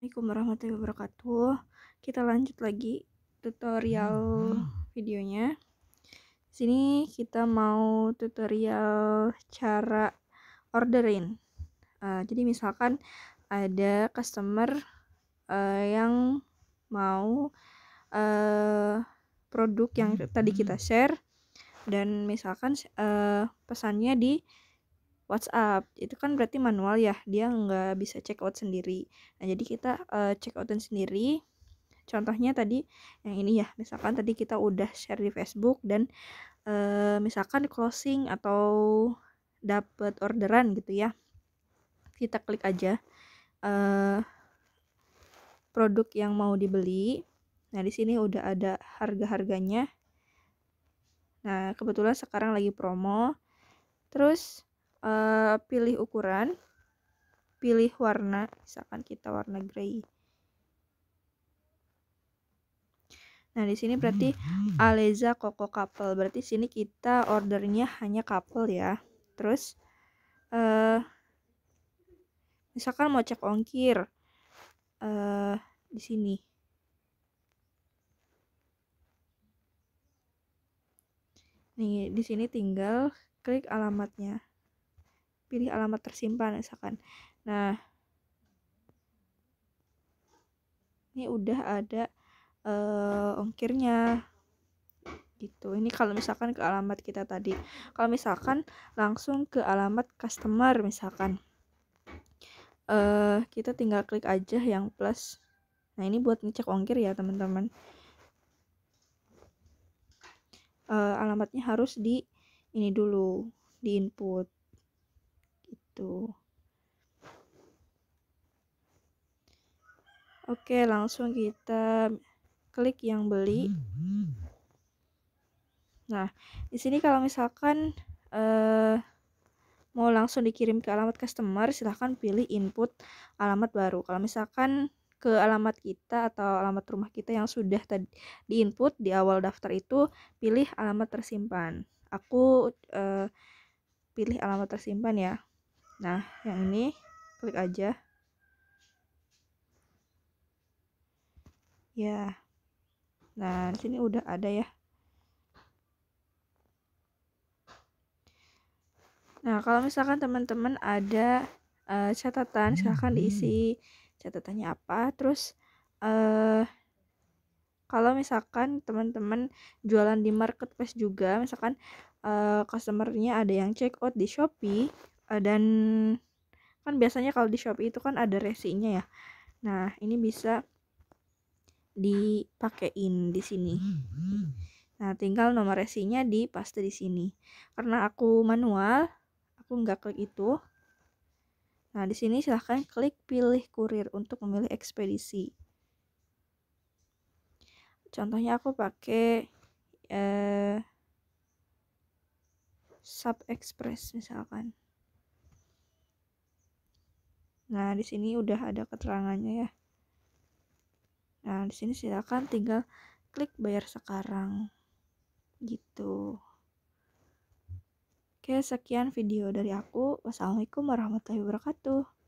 Assalamualaikum warahmatullahi wabarakatuh kita lanjut lagi tutorial hmm. videonya. videonya sini kita mau tutorial cara orderin uh, jadi misalkan ada customer uh, yang mau uh, produk yang tadi kita hmm. share dan misalkan uh, pesannya di WhatsApp itu kan berarti manual ya dia nggak bisa check out sendiri nah jadi kita uh, check outin sendiri contohnya tadi yang ini ya misalkan tadi kita udah share di Facebook dan uh, misalkan closing atau dapat orderan gitu ya kita klik aja uh, produk yang mau dibeli nah di sini udah ada harga harganya nah kebetulan sekarang lagi promo terus uh, pilih ukuran pilih warna misalkan kita warna grey Nah, di sini berarti hmm, hmm. Aleza Koko couple. Berarti sini kita ordernya hanya couple ya. Terus uh, misalkan mau cek ongkir uh, di sini. Nih, di sini tinggal klik alamatnya pilih alamat tersimpan misalkan nah ini udah ada uh, ongkirnya gitu ini kalau misalkan ke alamat kita tadi kalau misalkan langsung ke alamat customer misalkan uh, kita tinggal klik aja yang plus nah ini buat ngecek ongkir ya teman-teman uh, alamatnya harus di ini dulu di input gitu oke langsung kita klik yang beli nah di sini kalau misalkan eh, mau langsung dikirim ke alamat customer silahkan pilih input alamat baru kalau misalkan ke alamat kita atau alamat rumah kita yang sudah tadi di input di awal daftar itu pilih alamat tersimpan aku eh, pilih alamat tersimpan ya Nah, yang ini klik aja. Ya. Nah, di sini udah ada ya. Nah, kalau misalkan teman-teman ada uh, catatan, silahkan diisi catatannya apa. Terus, uh, kalau misalkan teman-teman jualan di marketplace juga, misalkan uh, customernya ada yang check out di Shopee Eh, dan kan biasanya kalau di Shopee itu kan ada resinya ya. Nah, ini bisa dipakein di sini. Nah, tinggal nomor resinya dipaste di sini. Karena aku manual, aku nggak klik itu. Nah, di sini silahkan klik pilih kurir untuk memilih ekspedisi. Contohnya aku pakai eh, Sub Express misalkan. Nah, di sini udah ada keterangannya ya. Nah, di sini silakan tinggal klik bayar sekarang. Gitu. Oke, sekian video dari aku. Wassalamualaikum warahmatullahi wabarakatuh.